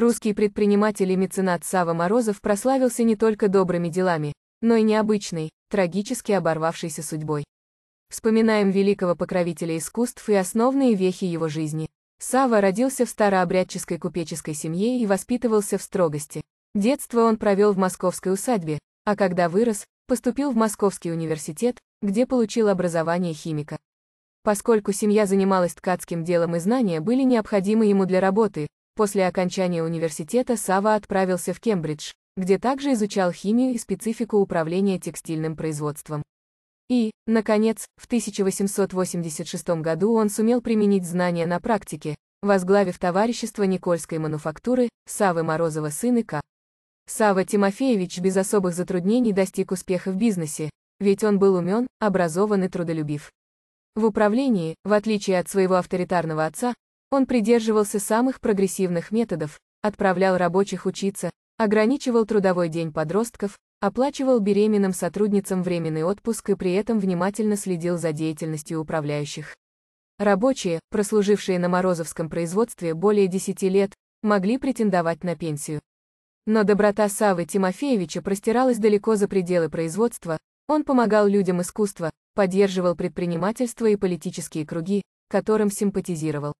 Русский предприниматель и меценат Сава Морозов прославился не только добрыми делами, но и необычной, трагически оборвавшейся судьбой. Вспоминаем великого покровителя искусств и основные вехи его жизни. Сава родился в старообрядческой купеческой семье и воспитывался в строгости. Детство он провел в московской усадьбе, а когда вырос, поступил в Московский университет, где получил образование химика. Поскольку семья занималась ткацким делом и знания были необходимы ему для работы, После окончания университета Сава отправился в Кембридж, где также изучал химию и специфику управления текстильным производством. И, наконец, в 1886 году он сумел применить знания на практике, возглавив товарищество Никольской мануфактуры Савы Морозова сына К. Сава Тимофеевич без особых затруднений достиг успеха в бизнесе, ведь он был умен, образован и трудолюбив. В управлении, в отличие от своего авторитарного отца, он придерживался самых прогрессивных методов, отправлял рабочих учиться, ограничивал трудовой день подростков, оплачивал беременным сотрудницам временный отпуск и при этом внимательно следил за деятельностью управляющих. Рабочие, прослужившие на Морозовском производстве более 10 лет, могли претендовать на пенсию. Но доброта Савы Тимофеевича простиралась далеко за пределы производства, он помогал людям искусства, поддерживал предпринимательство и политические круги, которым симпатизировал.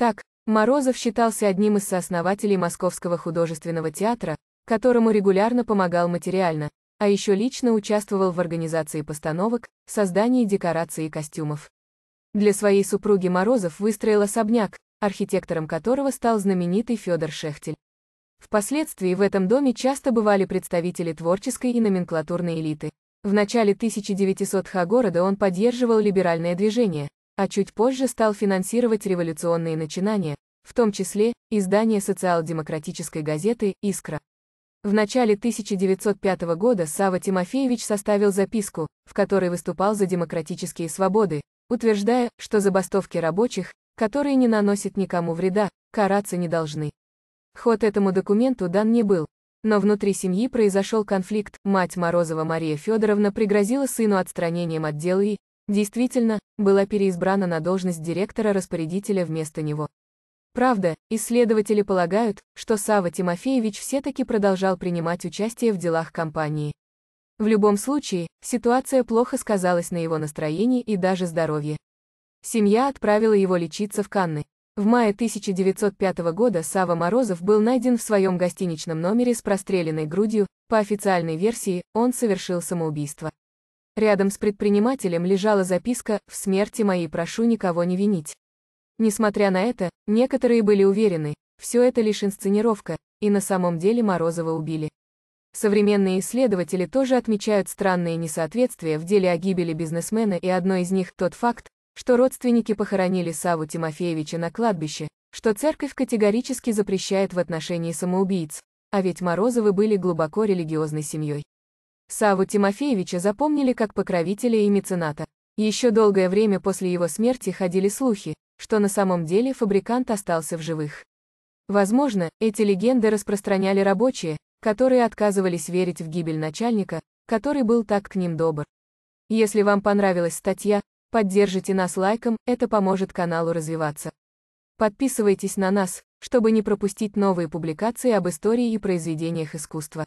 Так, Морозов считался одним из сооснователей Московского художественного театра, которому регулярно помогал материально, а еще лично участвовал в организации постановок, создании декораций и костюмов. Для своей супруги Морозов выстроил особняк, архитектором которого стал знаменитый Федор Шехтель. Впоследствии в этом доме часто бывали представители творческой и номенклатурной элиты. В начале 1900-х года он поддерживал либеральное движение, а чуть позже стал финансировать революционные начинания, в том числе издание социал-демократической газеты «Искра». В начале 1905 года Сава Тимофеевич составил записку, в которой выступал за демократические свободы, утверждая, что забастовки рабочих, которые не наносят никому вреда, караться не должны. Ход этому документу дан не был, но внутри семьи произошел конфликт, мать Морозова Мария Федоровна пригрозила сыну отстранением от дела и, действительно, была переизбрана на должность директора-распорядителя вместо него. Правда, исследователи полагают, что Сава Тимофеевич все-таки продолжал принимать участие в делах компании. В любом случае, ситуация плохо сказалась на его настроении и даже здоровье. Семья отправила его лечиться в Канны. В мае 1905 года Сава Морозов был найден в своем гостиничном номере с простреленной грудью, по официальной версии, он совершил самоубийство. Рядом с предпринимателем лежала записка «В смерти моей прошу никого не винить». Несмотря на это, некоторые были уверены, все это лишь инсценировка, и на самом деле Морозова убили. Современные исследователи тоже отмечают странные несоответствия в деле о гибели бизнесмена и одно из них – тот факт, что родственники похоронили Саву Тимофеевича на кладбище, что церковь категорически запрещает в отношении самоубийц, а ведь Морозовы были глубоко религиозной семьей. Саву Тимофеевича запомнили как покровителя и мецената. Еще долгое время после его смерти ходили слухи, что на самом деле фабрикант остался в живых. Возможно, эти легенды распространяли рабочие, которые отказывались верить в гибель начальника, который был так к ним добр. Если вам понравилась статья, поддержите нас лайком, это поможет каналу развиваться. Подписывайтесь на нас, чтобы не пропустить новые публикации об истории и произведениях искусства.